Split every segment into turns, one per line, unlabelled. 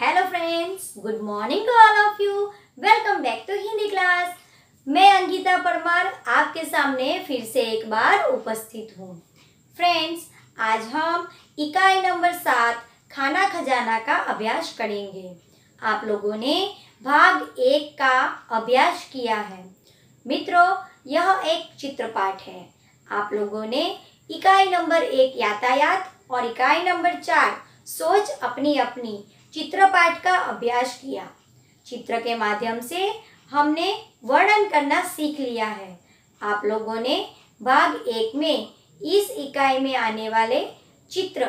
hello friends good morning to all of you welcome back to Hindi class मैं अंकिता परमार आपके सामने फिर से एक बार उपस्थित हूँ फ्रेंड्स आज हम इकाई नंबर सात खाना खजाना का अभ्यास करेंगे आप लोगों ने भाग एक का अभ्यास किया है मित्रों यह एक चित्रपाठ है आप लोगों ने इकाई नंबर एक यातायात और इकाई नंबर चार सोच अपनी अपनी चित्र पाठ का अभ्यास किया चित्र के माध्यम से हमने वर्णन करना सीख लिया है आप लोगों ने भाग एक में इस इकाई में आने वाले चित्र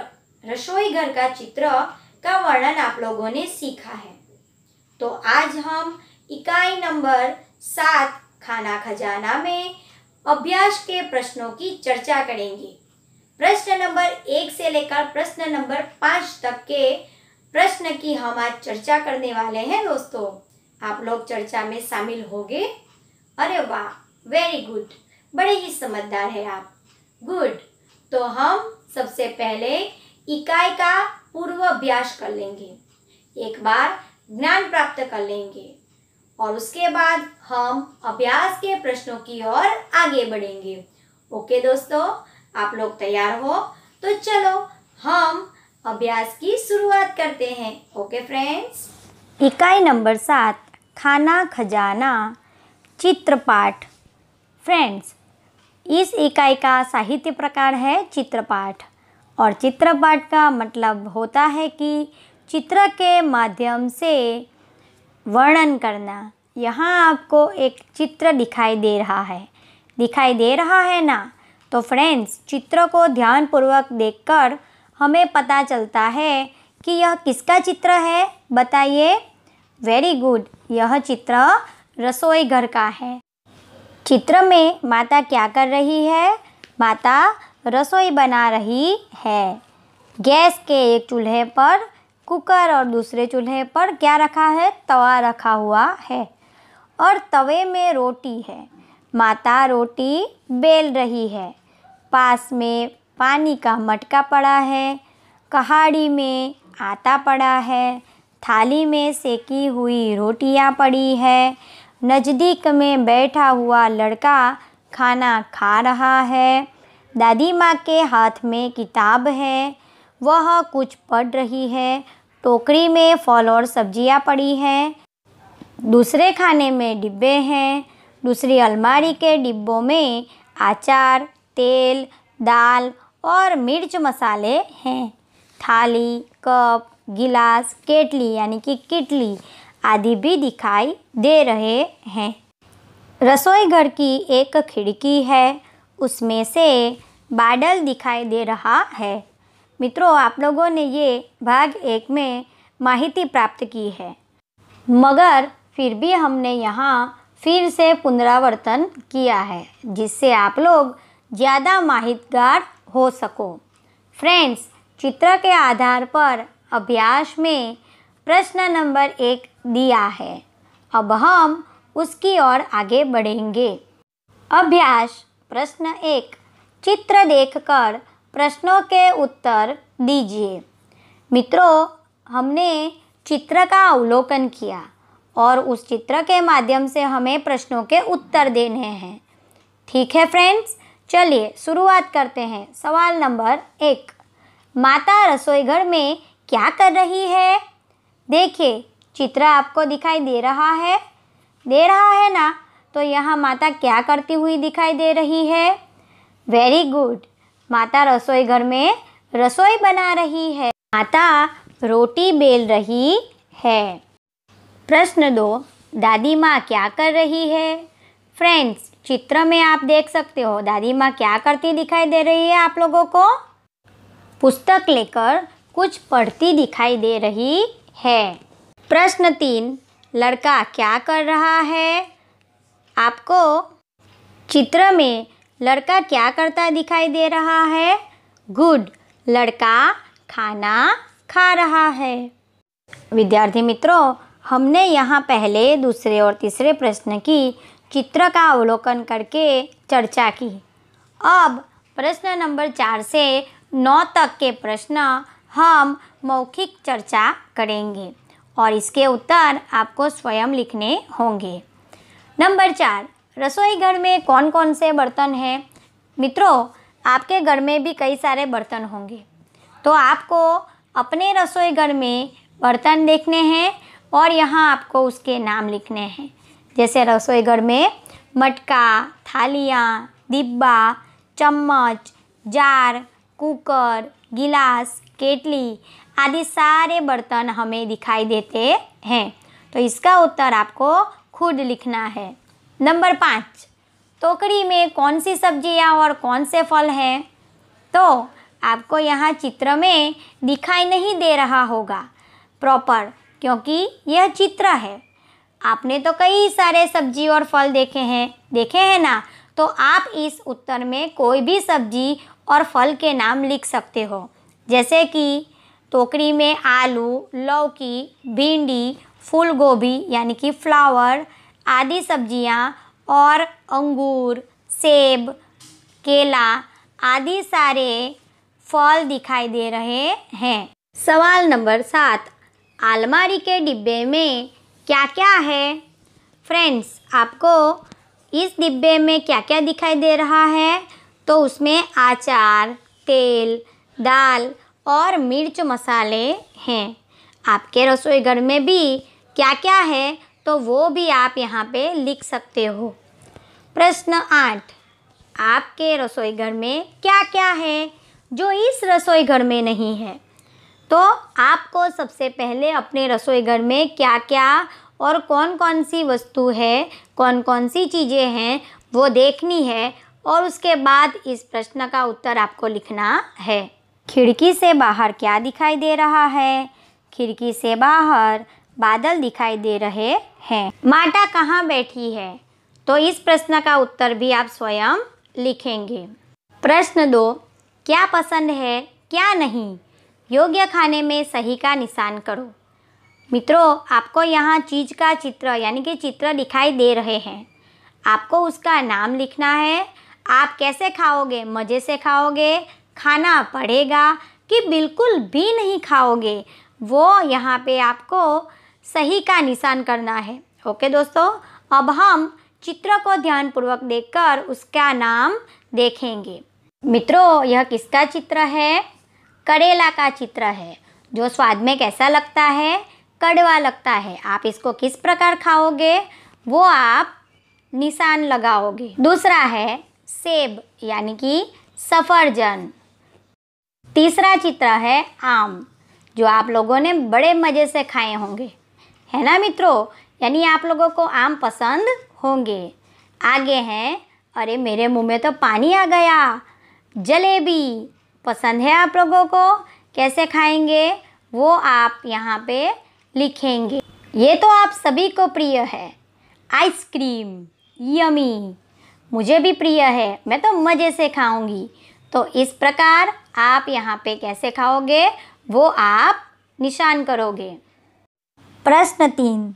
रसोई घर का चित्र का वर्णन आप लोगों ने सीखा है तो आज हम इकाई नंबर सात खाना खजाना में अभ्यास के प्रश्नों की चर्चा करेंगे प्रश्न नंबर एक से लेकर प्रश्न नंबर पाँच तक के प्रश्न की हम आज चर्चा करने वाले हैं दोस्तों आप लोग चर्चा में शामिल होंगे अरे वाह वेरी गुड बड़े ही समझदार है आप गुड तो हम सबसे पहले इकाई का पूर्व अभ्यास कर लेंगे एक बार ज्ञान प्राप्त कर लेंगे और उसके बाद हम अभ्यास के प्रश्नों की ओर आगे बढ़ेंगे ओके दोस्तों आप लोग तैयार हो तो चलो हम अभ्यास की शुरुआत करते हैं ओके फ्रेंड्स इकाई नंबर सात खाना खजाना चित्रपाठ फ्रेंड्स इस इकाई का साहित्य प्रकार है चित्रपाठ और चित्रपाठ का मतलब होता है कि चित्र के माध्यम से वर्णन करना यहाँ आपको एक चित्र दिखाई दे रहा है दिखाई दे रहा है ना तो फ्रेंड्स चित्र को ध्यानपूर्वक देखकर हमें पता चलता है कि यह किसका चित्र है बताइए वेरी गुड यह चित्र रसोई घर का है चित्र में माता क्या कर रही है माता रसोई बना रही है गैस के एक चूल्हे पर कुकर और दूसरे चूल्हे पर क्या रखा है तवा रखा हुआ है और तवे में रोटी है माता रोटी बेल रही है पास में पानी का मटका पड़ा है कहाड़ी में आटा पड़ा है थाली में सेकी हुई रोटियां पड़ी है नज़दीक में बैठा हुआ लड़का खाना खा रहा है दादी माँ के हाथ में किताब है वह कुछ पढ़ रही है टोकरी में फल और सब्जियाँ पड़ी हैं दूसरे खाने में डिब्बे हैं दूसरी अलमारी के डिब्बों में आचार तेल दाल और मिर्च मसाले हैं थाली कप गिलास केटली यानी कि किटली आदि भी दिखाई दे रहे हैं रसोई घर की एक खिड़की है उसमें से बादल दिखाई दे रहा है मित्रों आप लोगों ने ये भाग एक में माहिती प्राप्त की है मगर फिर भी हमने यहाँ फिर से पुनरावर्तन किया है जिससे आप लोग ज़्यादा माहितगार हो सको फ्रेंड्स चित्र के आधार पर अभ्यास में प्रश्न नंबर एक दिया है अब हम उसकी ओर आगे बढ़ेंगे अभ्यास प्रश्न एक चित्र देखकर प्रश्नों के उत्तर दीजिए मित्रों हमने चित्र का अवलोकन किया और उस चित्र के माध्यम से हमें प्रश्नों के उत्तर देने हैं ठीक है फ्रेंड्स चलिए शुरुआत करते हैं सवाल नंबर एक माता रसोई घर में क्या कर रही है देखिए चित्र आपको दिखाई दे रहा है दे रहा है ना तो यहाँ माता क्या करती हुई दिखाई दे रही है वेरी गुड माता रसोई घर में रसोई बना रही है माता रोटी बेल रही है प्रश्न दो दादी माँ क्या कर रही है फ्रेंड्स चित्र में आप देख सकते हो दादी माँ क्या करती दिखाई दे रही है आप लोगों को पुस्तक लेकर कुछ पढ़ती दिखाई दे रही है प्रश्न तीन लड़का क्या कर रहा है आपको चित्र में लड़का क्या करता दिखाई दे रहा है गुड लड़का खाना खा रहा है विद्यार्थी मित्रों हमने यहाँ पहले दूसरे और तीसरे प्रश्न की चित्र का अवलोकन करके चर्चा की अब प्रश्न नंबर चार से नौ तक के प्रश्न हम मौखिक चर्चा करेंगे और इसके उत्तर आपको स्वयं लिखने होंगे नंबर चार रसोई घर में कौन कौन से बर्तन हैं मित्रों आपके घर में भी कई सारे बर्तन होंगे तो आपको अपने रसोई घर में बर्तन देखने हैं और यहाँ आपको उसके नाम लिखने हैं जैसे रसोई घर में मटका थालियाँ डिब्बा चम्मच जार कुकर गिलास केटली आदि सारे बर्तन हमें दिखाई देते हैं तो इसका उत्तर आपको खुद लिखना है नंबर पाँच टोकरी में कौन सी सब्जियाँ और कौन से फल हैं तो आपको यहाँ चित्र में दिखाई नहीं दे रहा होगा प्रॉपर क्योंकि यह चित्र है आपने तो कई सारे सब्जी और फल देखे हैं देखे हैं ना तो आप इस उत्तर में कोई भी सब्जी और फल के नाम लिख सकते हो जैसे कि टोकरी में आलू लौकी भिंडी फूल गोभी यानी कि फ्लावर आदि सब्जियां और अंगूर सेब केला आदि सारे फल दिखाई दे रहे हैं सवाल नंबर सात आलमारी के डिब्बे में क्या क्या है फ्रेंड्स आपको इस डिब्बे में क्या क्या दिखाई दे रहा है तो उसमें आचार तेल दाल और मिर्च मसाले हैं आपके रसोई घर में भी क्या क्या है तो वो भी आप यहाँ पे लिख सकते हो प्रश्न आठ आपके रसोई घर में क्या क्या है जो इस रसोई घर में नहीं है तो आपको सबसे पहले अपने रसोई घर में क्या क्या और कौन कौन सी वस्तु है कौन कौन सी चीज़ें हैं वो देखनी है और उसके बाद इस प्रश्न का उत्तर आपको लिखना है खिड़की से बाहर क्या दिखाई दे रहा है खिड़की से बाहर बादल दिखाई दे रहे हैं माटा कहाँ बैठी है तो इस प्रश्न का उत्तर भी आप स्वयं लिखेंगे प्रश्न दो क्या पसंद है क्या नहीं योग्य खाने में सही का निशान करो मित्रों आपको यहाँ चीज़ का चित्र यानी कि चित्र दिखाई दे रहे हैं आपको उसका नाम लिखना है आप कैसे खाओगे मज़े से खाओगे खाना पड़ेगा कि बिल्कुल भी नहीं खाओगे वो यहाँ पे आपको सही का निशान करना है ओके दोस्तों अब हम चित्र को ध्यानपूर्वक देखकर उसका नाम देखेंगे मित्रों यह किसका चित्र है करेला का चित्र है जो स्वाद में कैसा लगता है कड़वा लगता है आप इसको किस प्रकार खाओगे वो आप निशान लगाओगे दूसरा है सेब यानी कि सफ़रजन तीसरा चित्र है आम जो आप लोगों ने बड़े मज़े से खाए होंगे है ना मित्रों यानी आप लोगों को आम पसंद होंगे आगे हैं अरे मेरे मुंह में तो पानी आ गया जलेबी पसंद है आप लोगों को कैसे खाएंगे वो आप यहाँ पे लिखेंगे ये तो आप सभी को प्रिय है आइसक्रीम यमी मुझे भी प्रिय है मैं तो मज़े से खाऊंगी तो इस प्रकार आप यहाँ पे कैसे खाओगे वो आप निशान करोगे प्रश्न तीन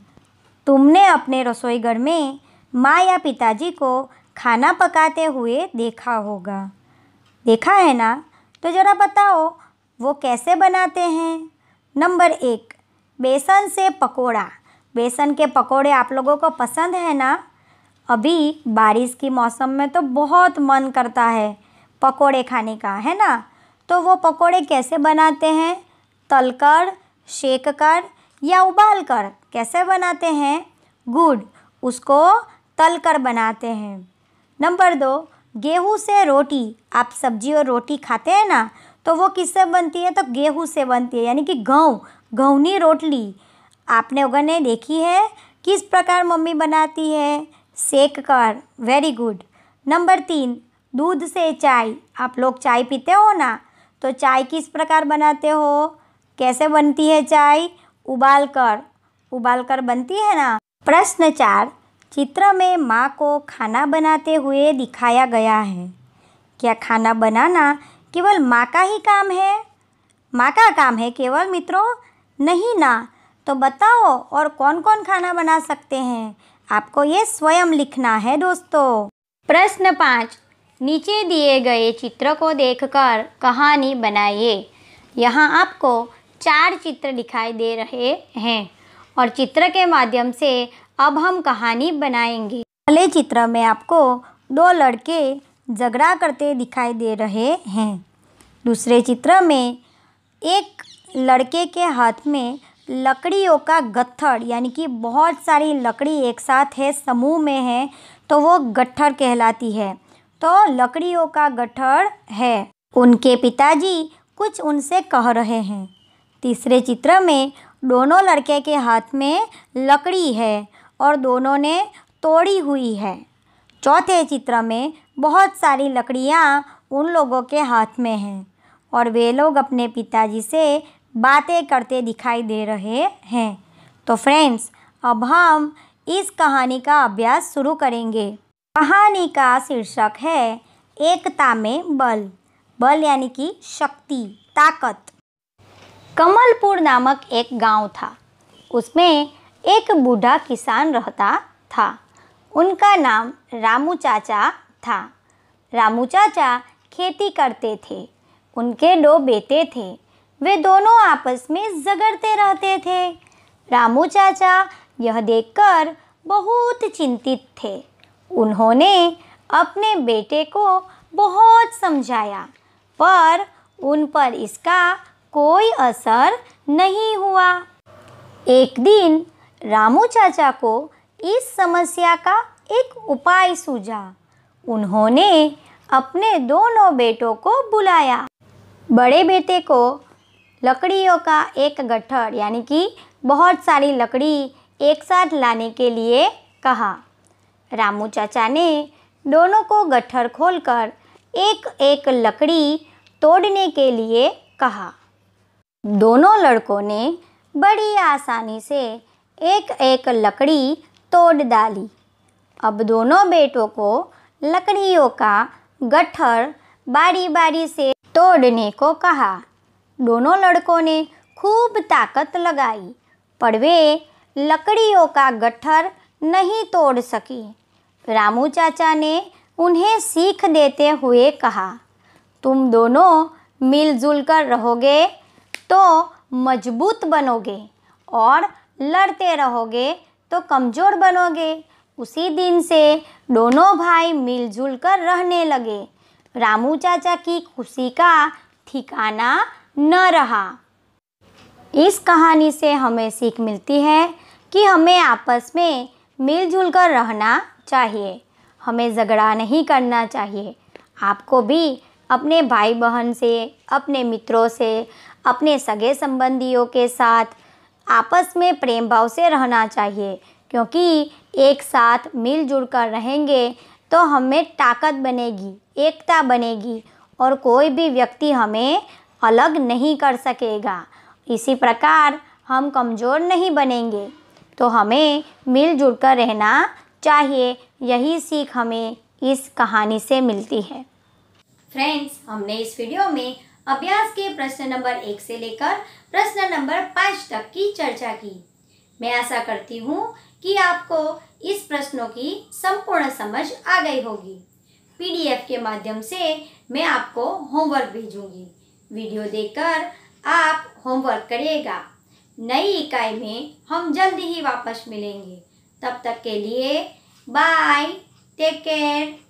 तुमने अपने रसोई घर में माँ या पिताजी को खाना पकाते हुए देखा होगा देखा है ना तो ज़रा बताओ वो कैसे बनाते हैं नंबर एक बेसन से पकोड़ा बेसन के पकोड़े आप लोगों को पसंद है ना अभी बारिश की मौसम में तो बहुत मन करता है पकोड़े खाने का है ना तो वो पकोड़े कैसे बनाते हैं तलकर शेक कर या उबाल कर कैसे बनाते हैं गुड़ उसको तल कर बनाते हैं नंबर दो गेहूँ से रोटी आप सब्जी और रोटी खाते हैं ना तो वो किससे बनती है तो गेहूँ से बनती है यानी कि गहूँ गहूनी रोटली आपने अगर ने देखी है किस प्रकार मम्मी बनाती है सेक कर वेरी गुड नंबर तीन दूध से चाय आप लोग चाय पीते हो ना तो चाय किस प्रकार बनाते हो कैसे बनती है चाय उबाल कर उबाल कर बनती है ना प्रश्न चार चित्र में माँ को खाना बनाते हुए दिखाया गया है क्या खाना बनाना केवल माँ का ही काम है माँ का काम है केवल मित्रों नहीं ना तो बताओ और कौन कौन खाना बना सकते हैं आपको ये स्वयं लिखना है दोस्तों प्रश्न पाँच नीचे दिए गए चित्र को देखकर कहानी बनाइए यहाँ आपको चार चित्र दिखाई दे रहे हैं और चित्र के माध्यम से अब हम कहानी बनाएंगे पहले चित्र में आपको दो लड़के झगड़ा करते दिखाई दे रहे हैं दूसरे चित्र में एक लड़के के हाथ में लकड़ियों का गत्थर यानी कि बहुत सारी लकड़ी एक साथ है समूह में है तो वो गट्ठर कहलाती है तो लकड़ियों का गट्ठर है उनके पिताजी कुछ उनसे कह रहे हैं तीसरे चित्र में दोनों लड़के के हाथ में लकड़ी है और दोनों ने तोड़ी हुई है चौथे चित्र में बहुत सारी लकड़ियाँ उन लोगों के हाथ में हैं और वे लोग अपने पिताजी से बातें करते दिखाई दे रहे हैं तो फ्रेंड्स अब हम इस कहानी का अभ्यास शुरू करेंगे कहानी का शीर्षक है एकता में बल बल यानी कि शक्ति ताकत कमलपुर नामक एक गांव था उसमें एक बूढ़ा किसान रहता था उनका नाम रामू चाचा था रामू चाचा खेती करते थे उनके दो बेटे थे वे दोनों आपस में झगड़ते रहते थे रामू चाचा यह देखकर बहुत चिंतित थे उन्होंने अपने बेटे को बहुत समझाया पर उन पर इसका कोई असर नहीं हुआ एक दिन रामू चाचा को इस समस्या का एक उपाय सूझा उन्होंने अपने दोनों बेटों को बुलाया बड़े बेटे को लकड़ियों का एक गठर यानी कि बहुत सारी लकड़ी एक साथ लाने के लिए कहा रामू चाचा ने दोनों को गट्ठर खोलकर एक एक लकड़ी तोड़ने के लिए कहा दोनों लड़कों ने बड़ी आसानी से एक एक लकड़ी तोड़ डाली अब दोनों बेटों को लकड़ियों का गट्ठर बारी बारी से तोड़ने को कहा दोनों लड़कों ने खूब ताकत लगाई पर वे लकड़ियों का गट्ठर नहीं तोड़ सकी रामू चाचा ने उन्हें सीख देते हुए कहा तुम दोनों मिलजुल कर रहोगे तो मजबूत बनोगे और लड़ते रहोगे तो कमज़ोर बनोगे उसी दिन से दोनों भाई मिलजुल कर रहने लगे रामू चाचा की खुशी का ठिकाना न रहा इस कहानी से हमें सीख मिलती है कि हमें आपस में मिलजुल कर रहना चाहिए हमें झगड़ा नहीं करना चाहिए आपको भी अपने भाई बहन से अपने मित्रों से अपने सगे संबंधियों के साथ आपस में प्रेम भाव से रहना चाहिए क्योंकि एक साथ मिलजुल कर रहेंगे तो हमें ताकत बनेगी एकता बनेगी और कोई भी व्यक्ति हमें अलग नहीं कर सकेगा इसी प्रकार हम कमज़ोर नहीं बनेंगे तो हमें मिलजुल कर रहना चाहिए यही सीख हमें इस कहानी से मिलती है फ्रेंड्स हमने इस वीडियो में अभ्यास के प्रश्न नंबर एक से लेकर प्रश्न नंबर पाँच तक की चर्चा की मैं आशा करती हूँ कि आपको इस प्रश्नों की संपूर्ण समझ आ गई होगी पीडीएफ के माध्यम से मैं आपको होमवर्क भेजूंगी वीडियो देखकर आप होमवर्क करिएगा नई इकाई में हम जल्द ही वापस मिलेंगे तब तक के लिए बाय टेक केयर